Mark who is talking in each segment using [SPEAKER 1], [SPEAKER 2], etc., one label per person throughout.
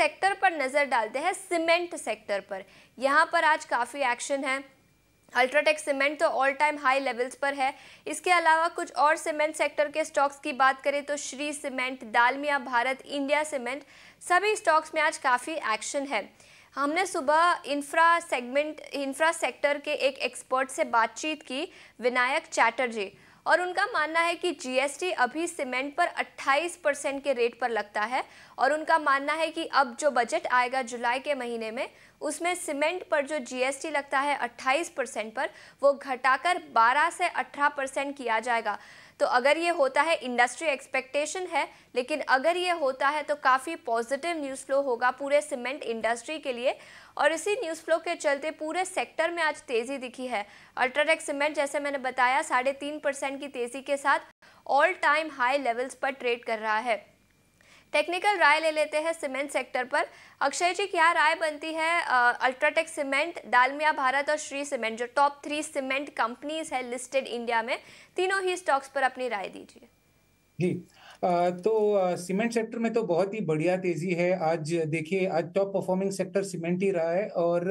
[SPEAKER 1] sector पर नज़र डालते हैं सीमेंट सेक्टर पर यहाँ पर आज काफ़ी एक्शन है अल्ट्राटेक सीमेंट तो ऑल टाइम हाई लेवल्स पर है इसके अलावा कुछ और सीमेंट सेक्टर के स्टॉक्स की बात करें तो Shree cement Dalmia Bharat India cement सभी स्टॉक्स में आज काफ़ी एक्शन है हमने सुबह इंफ्रा सेगमेंट इंफ्रा सेक्टर के एक एक्सपर्ट से बातचीत की विनायक चैटर्जी और उनका मानना है कि जीएसटी अभी सीमेंट पर 28 परसेंट के रेट पर लगता है और उनका मानना है कि अब जो बजट आएगा जुलाई के महीने में उसमें सीमेंट पर जो जीएसटी लगता है 28 परसेंट पर वो घटाकर 12 से 18 परसेंट किया जाएगा तो अगर ये होता है इंडस्ट्री एक्सपेक्टेशन है लेकिन अगर ये होता है तो काफ़ी पॉजिटिव न्यूज़ फ्लो होगा पूरे सीमेंट इंडस्ट्री के लिए और इसी न्यूज़ फ्लो के चलते पूरे सेक्टर में आज तेज़ी दिखी है अल्ट्राटेक सीमेंट जैसे मैंने बताया साढ़े तीन परसेंट की तेज़ी के साथ ऑल टाइम हाई लेवल्स पर ट्रेड कर रहा है टेक्निकल राय ले लेते हैं सीमेंट सेक्टर पर अक्षय जी क्या राय बनती है अल्ट्राटेक सीमेंट डालमिया भारत और श्री सीमेंट जो टॉप थ्री सीमेंट कंपनीज है लिस्टेड इंडिया में तीनों ही स्टॉक्स पर अपनी राय दीजिए
[SPEAKER 2] जी तो सीमेंट सेक्टर में तो बहुत ही बढ़िया तेजी है आज देखिए आज टॉप परफॉर्मिंग सेक्टर सीमेंट ही रहा है और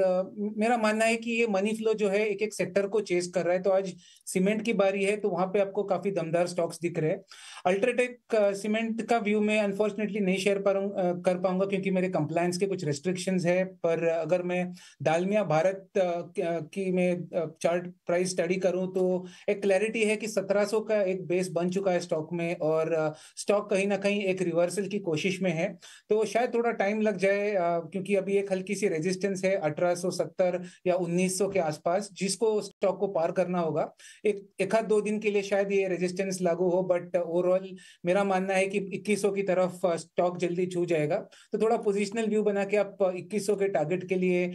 [SPEAKER 2] मेरा मानना है कि ये मनी फ्लो जो है एक एक सेक्टर को चेस कर रहा है तो आज सीमेंट की बारी है तो वहां पे आपको काफी दमदार स्टॉक्स दिख रहे हैं अल्ट्राटेक सीमेंट का व्यू मैं अनफॉर्चुनेटली नहीं शेयर कर पाऊंगा क्योंकि मेरे कंप्लायंस के कुछ रेस्ट्रिक्शंस है पर अगर मैं दालमिया भारत की मैं चार्ट प्राइस स्टडी करूं तो एक क्लैरिटी है कि सत्रह का एक बेस बन चुका है स्टॉक में और स्टॉक कहीं ना कहीं एक रिवर्सल की कोशिश में है तो शायद थोड़ा टाइम लग जाए क्योंकि अभी एक हल्की सी रेजिस्टेंस है 1870 या 1900 के आसपास जिसको स्टॉक को पार करना होगा एक एक आध दो दिन के लिए शायद ये रेजिस्टेंस लागू हो बट ओवरऑल मेरा मानना है कि इक्कीस की तरफ स्टॉक जल्दी छू जाएगा तो थोड़ा पोजिशनल व्यू बना के आप इक्कीस के टारगेट के लिए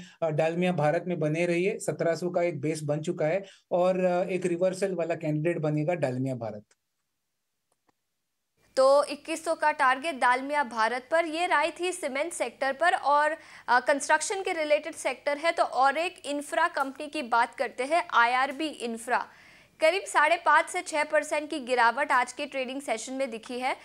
[SPEAKER 2] डालमिया भारत में बने रहिए सत्रह का एक बेस बन चुका है और एक रिवर्सल वाला कैंडिडेट बनेगा डालमिया भारत
[SPEAKER 1] तो 2100 का टारगेट दालमिया भारत पर ये राय थी सीमेंट सेक्टर पर और कंस्ट्रक्शन के रिलेटेड सेक्टर है तो और एक इंफ्रा कंपनी की बात करते हैं आईआरबी इंफ्रा करीब साढ़े पाँच से छः परसेंट की गिरावट आज के ट्रेडिंग सेशन में दिखी है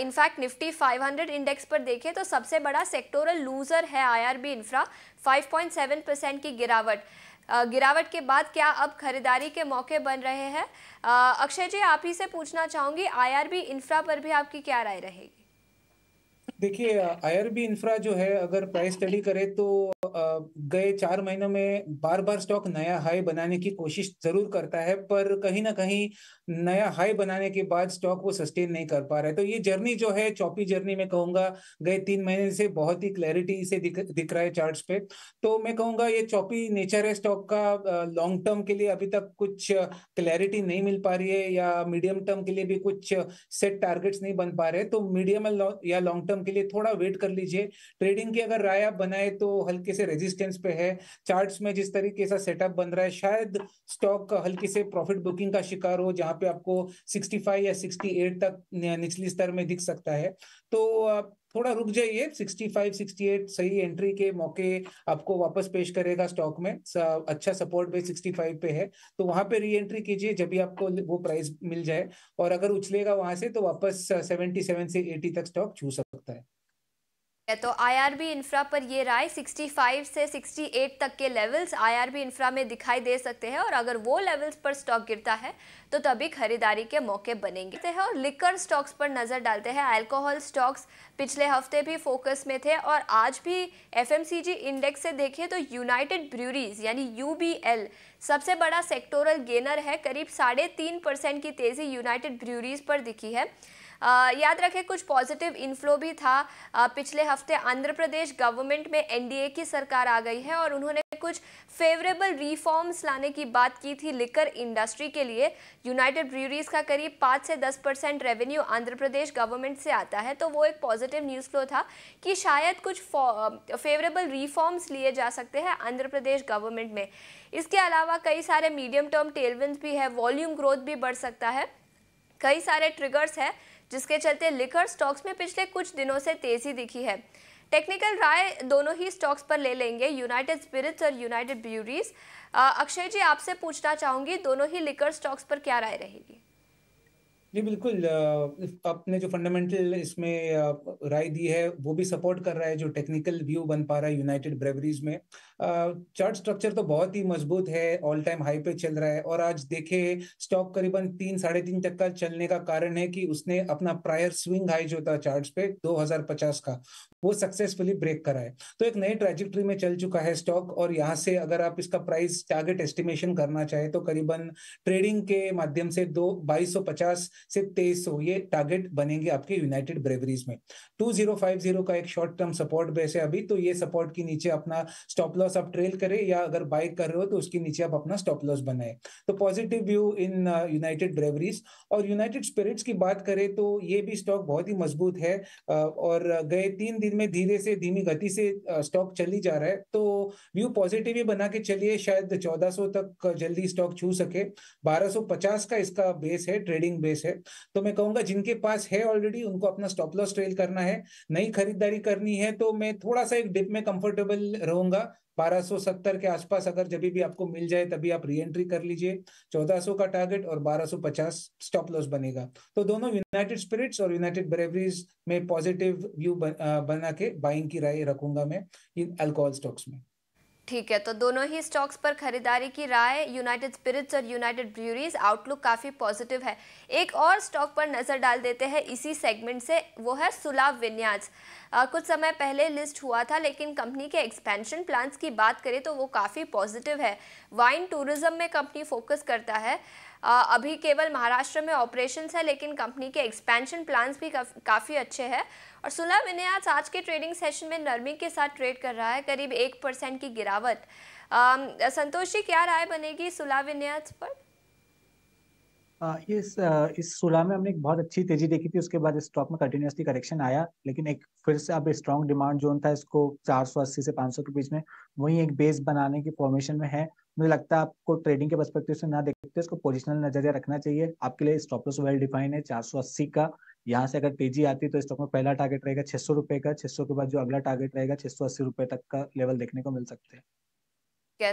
[SPEAKER 1] इनफैक्ट निफ्टी 500 इंडेक्स पर देखें तो सबसे बड़ा सेक्टोरल लूजर है आईआरबी इंफ्रा 5.7 परसेंट की गिरावट गिरावट के बाद क्या अब खरीदारी के मौके बन रहे हैं अक्षय जी आप ही से पूछना चाहूँगी आईआरबी इंफ्रा पर भी आपकी क्या राय रहेगी
[SPEAKER 2] देखिए आईआरबी इंफ्रा जो है अगर प्राइस स्टडी करे तो गए चार महीनों में बार बार स्टॉक नया हाई बनाने की कोशिश जरूर करता है पर कहीं ना कहीं नया हाई बनाने के बाद स्टॉक वो सस्टेन नहीं कर पा रहा है तो ये जर्नी जो है चौपी जर्नी में कहूंगा गए तीन महीने से बहुत ही क्लैरिटी से दिख दिख रहा है चार्ट पे तो मैं कहूंगा ये चौपी नेचर है स्टॉक का लॉन्ग टर्म के लिए अभी तक कुछ क्लैरिटी नहीं मिल पा रही है या मीडियम टर्म के लिए भी कुछ सेट टारगेट्स नहीं बन पा रहे तो मीडियम या लॉन्ग टर्म परिवर्तन के लिए थोड़ा वेट कर लीजिए ट्रेडिंग की अगर राय आप बनाए तो हल्के से रेजिस्टेंस पे है चार्ट्स में जिस तरीके से सेटअप बन रहा है शायद स्टॉक हल्के से प्रॉफिट बुकिंग का शिकार हो जहाँ पे आपको 65 या 68 तक निचली स्तर में दिख सकता है तो थोड़ा रुक जाइए 65 68 सही एंट्री के मौके आपको वापस पेश करेगा स्टॉक में अच्छा सपोर्ट बेस 65 पे है तो वहां पे री एंट्री कीजिए जब भी आपको वो प्राइस मिल जाए और अगर उछलेगा वहां से तो वापस 77 से 80 तक स्टॉक छू सकता है
[SPEAKER 1] तो आईआरबी इंफ्रा पर ये राय 65 से 68 तक के लेवल्स आईआरबी इंफ्रा में दिखाई दे सकते हैं और अगर वो लेवल्स पर स्टॉक गिरता है तो तभी खरीदारी के मौके बनेंगे हैं और लिकर स्टॉक्स पर नज़र डालते हैं अल्कोहल स्टॉक्स पिछले हफ्ते भी फोकस में थे और आज भी एफएमसीजी इंडेक्स से देखें तो यूनाइटेड ब्रूरीज यानी यू सबसे बड़ा सेक्टोरल गेनर है करीब साढ़े तीन परसेंट की तेज़ी यूनाइटेड ब्रूरीज पर दिखी है याद रखें कुछ पॉजिटिव इनफ्लो भी था पिछले हफ्ते आंध्र प्रदेश गवर्नमेंट में एनडीए की सरकार आ गई है और उन्होंने कुछ फेवरेबल रिफॉर्म्स लाने की बात की थी लिकर इंडस्ट्री के लिए यूनाइटेड ब्रूरीज का करीब पाँच से दस percent revenue Andhra Pradesh government से आता है तो वो एक पॉजिटिव न्यूज़ फ्लो था कि शायद कुछ फेवरेबल रिफॉर्म्स लिए जा सकते हैं आंध्र प्रदेश गवर्नमेंट में इसके अलावा कई सारे मीडियम टर्म टेलवेंस भी है वॉल्यूम ग्रोथ भी बढ़ सकता है कई सारे ट्रिगर्स हैं जिसके चलते लिकर स्टॉक्स में पिछले कुछ दिनों से तेजी दिखी है टेक्निकल राय दोनों ही स्टॉक्स पर ले लेंगे यूनाइटेड स्पिरिट्स और यूनाइटेड ब्यूरीज अक्षय जी आपसे पूछना चाहूंगी दोनों ही लिकर स्टॉक्स पर क्या राय रहेगी
[SPEAKER 2] जी बिल्कुल आपने जो फंडामेंटल इसमें राय दी है वो भी सपोर्ट कर रहा है जो टेक्निकल व्यू बन पा रहा है यूनाइटेड ब्रेवरीज में चार्ट स्ट्रक्चर तो बहुत ही मजबूत है ऑल टाइम हाई पे चल रहा है और आज देखे स्टॉक करीबन तीन साढ़े तीन तक का चलने का कारण है कि उसने अपना प्रायर स्विंग हाई जो था चार्ट पे दो का वो सक्सेसफुली ब्रेक करा है तो एक नए ट्रेजिक्ट्री में चल चुका है स्टॉक और यहाँ से अगर आप इसका प्राइस टारगेट एस्टिमेशन करना चाहे तो करीबन ट्रेडिंग के माध्यम से दो बाईस से तेईस सौ ये टारगेट बनेंगे आपके यूनाइटेड ब्रेवरीज में टू जीरो फाइव जीरो का एक शॉर्ट टर्म सपोर्ट बेस है अभी तो ये सपोर्ट के नीचे अपना स्टॉप लॉस आप ट्रेल करें या अगर बाय कर रहे हो तो उसके नीचे आप अपना स्टॉप लॉस बनाए तो positive view in united breweries और यूनाइटेड स्पिरिट्स की बात करें तो ये भी स्टॉक बहुत ही मजबूत है uh, और uh, गए तीन दिन में धीरे से धीमी गति से स्टॉक uh, चली जा रहा है तो व्यू पॉजिटिव ही बना के चलिए शायद चौदह तक जल्दी स्टॉक छू सके 1250 का इसका बेस है ट्रेडिंग बेस है है तो मैं कहूंगा जिनके पास है ऑलरेडी उनको अपना स्टॉप लॉस ट्रेल करना है नई खरीदारी करनी है तो मैं थोड़ा सा एक डिप में कंफर्टेबल रहूंगा 1270 के आसपास अगर जब भी आपको मिल जाए तभी आप रीएंट्री कर लीजिए 1400 का टारगेट और 1250 स्टॉप लॉस बनेगा तो दोनों यूनाइटेड स्पिरिट्स और यूनाइटेड ब्रेवरीज में पॉजिटिव व्यू बना के बाइंग की राय रखूंगा मैं इन अल्कोहल स्टॉक्स में
[SPEAKER 1] ठीक है तो दोनों ही स्टॉक्स पर खरीदारी की राय यूनाइटेड स्पिरिट्स और यूनाइटेड ब्रूरीज आउटलुक काफ़ी पॉजिटिव है एक और स्टॉक पर नज़र डाल देते हैं इसी सेगमेंट से वो है सुलाव विन्यास कुछ समय पहले लिस्ट हुआ था लेकिन कंपनी के एक्सपेंशन प्लान्स की बात करें तो वो काफ़ी पॉजिटिव है वाइन टूरिज्म में कंपनी फोकस करता है आ, अभी केवल महाराष्ट्र में ऑपरेशन है लेकिन कंपनी के एक्सपेंशन प्लान्स भी काफ़ी अच्छे हैं और सुलभ इन्हें आज के ट्रेडिंग सेशन में नरमी के साथ ट्रेड कर रहा है करीब एक परसेंट की गिरावट संतोष जी क्या राय बनेगी सुलभ इन्याज पर
[SPEAKER 3] इस इस सोलह में हमने एक बहुत अच्छी तेजी देखी थी उसके बाद स्टॉक में कंटिन्यूसली करेक्शन आया लेकिन एक फिर से अब स्ट्रॉन्ग डिमांड जोन था इसको 480 से 500 के बीच में वही एक बेस बनाने की फॉर्मेशन में है मुझे लगता है आपको ट्रेडिंग के पर्सपेक्टिव से ना देखते इसको पोजिशनल नजरिया रखना चाहिए आपके लिए स्टॉप लॉस वेल डिफाइंड है चार का यहाँ से अगर तेजी आती तो स्टॉक में पहला टारगेट रहेगा छह सौ रुपए का छह सौ के बाद जो अगला टारगेट रहेगा छह सौ अस्सी रुपए तक का लेवल देखने को मिल सकते हैं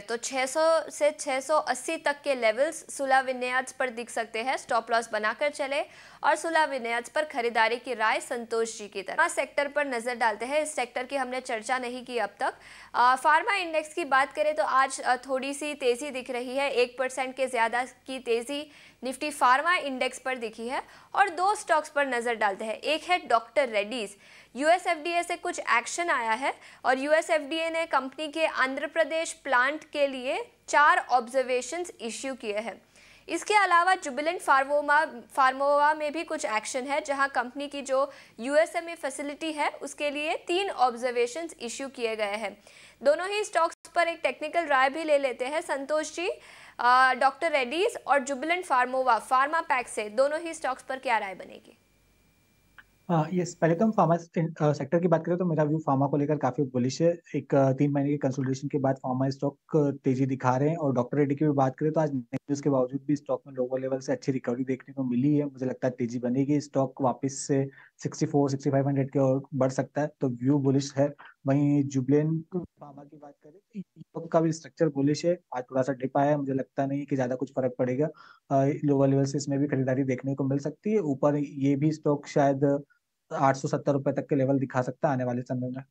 [SPEAKER 1] तो 600 से 680 तक के लेवल्स सुला विनयाज पर दिख सकते हैं स्टॉप लॉस बनाकर चले और सुला विनयाज पर खरीदारी की राय संतोष जी की तरफ सेक्टर पर नजर डालते हैं इस सेक्टर की हमने चर्चा नहीं की अब तक आ, फार्मा इंडेक्स की बात करें तो आज थोड़ी सी तेजी दिख रही है एक परसेंट के ज़्यादा की तेजी निफ्टी फार्मा इंडेक्स पर दिखी है और दो स्टॉक्स पर नज़र डालते हैं एक है डॉक्टर रेड्डीज़ यूएस एफडीए से कुछ एक्शन आया है और यूएस एफडीए ने कंपनी के आंध्र प्रदेश प्लांट के लिए चार ऑब्जर्वेशन इश्यू किए हैं इसके अलावा जुबिलेंट फार्मोमा फार्मोवा में भी कुछ एक्शन है जहां कंपनी की जो यूएसएमए फैसिलिटी है उसके लिए तीन ऑब्जर्वेशन इश्यू किए गए हैं दोनों ही स्टॉक्स पर एक टेक्निकल राय भी ले लेते हैं संतोष जी डॉक्टर रेड्डीज और जुबिलेंट फार्मोवा फार्मा पैक से दोनों ही स्टॉक्स पर क्या राय बनेगी
[SPEAKER 3] हाँ यस पहले तो हम फार्मा सेक्टर की बात करें तो मेरा व्यू फार्मा को लेकर काफी बुलिश है एक तीन महीने के कंसोलिडेशन के बाद फार्मा स्टॉक तेजी दिखा रहे हैं और डॉक्टर रेड्डी की भी बात करें तो आज न्यूज के बावजूद भी स्टॉक में लोअर लेवल से अच्छी रिकवरी देखने को मिली है मुझे लगता है तेजी बनेगी स्टॉक वापस से सिक्सटी फोर सिक्सटी बढ़ सकता है तो व्यू बुलिश है वहीं जुबलेन फार्मा की बात करें तो का भी स्ट्रक्चर बुलिश है आज थोड़ा सा डिप आया मुझे लगता नहीं कि ज़्यादा कुछ फर्क पड़ेगा लोअर लेवल से इसमें भी खरीदारी देखने को मिल सकती है ऊपर ये भी स्टॉक शायद आठ सौ सत्तर तक के लेवल दिखा सकता है आने वाले समय में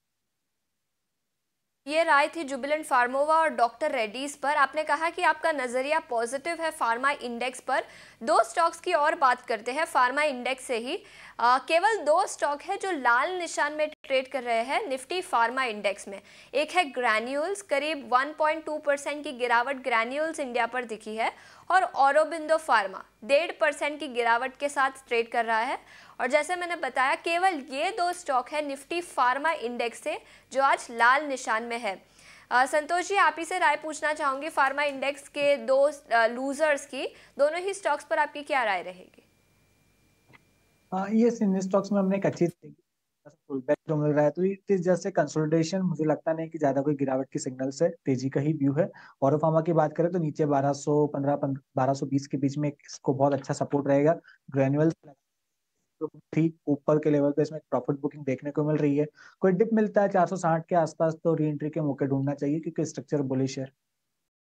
[SPEAKER 1] ये राय थी जुबिलेंट फार्मोवा और डॉक्टर रेड्डीज पर आपने कहा कि आपका नज़रिया पॉजिटिव है फार्मा इंडेक्स पर दो स्टॉक्स की और बात करते हैं फार्मा इंडेक्स से ही आ, केवल दो स्टॉक है जो लाल निशान में ट्रेड कर रहे हैं निफ्टी फार्मा इंडेक्स में एक है ग्रैन्यूल्स करीब 1.2 परसेंट की गिरावट ग्रैन्यूल्स इंडिया पर दिखी है और औरबिंदो फार्मा डेढ़ परसेंट की गिरावट के साथ ट्रेड कर रहा है और जैसे मैंने बताया केवल ये दो स्टॉक है निफ्टी फार्मा इंडेक्स से जो आज लाल निशान में है संतोष जी आप ही से राय पूछना चाहूँगी फार्मा इंडेक्स के दो लूजर्स की दोनों ही स्टॉक्स पर आपकी क्या राय रहेगी
[SPEAKER 3] स्टॉक्स में हमने एक अच्छी फुल बैक रहा है तो it is just a consolidation मुझे लगता नहीं कि ज्यादा कोई गिरावट की सिग्नल से तेजी का ही व्यू है और फार्मा की बात करें तो नीचे 1215 1220 के बीच में इसको बहुत अच्छा सपोर्ट रहेगा ग्रेनुअल तो ठीक ऊपर के लेवल पे इसमें प्रॉफिट बुकिंग देखने को मिल रही है कोई डिप मिलता है 460 के आसपास तो री एंट्री के मौके ढूंढना चाहिए क्योंकि स्ट्रक्चर बुलिश है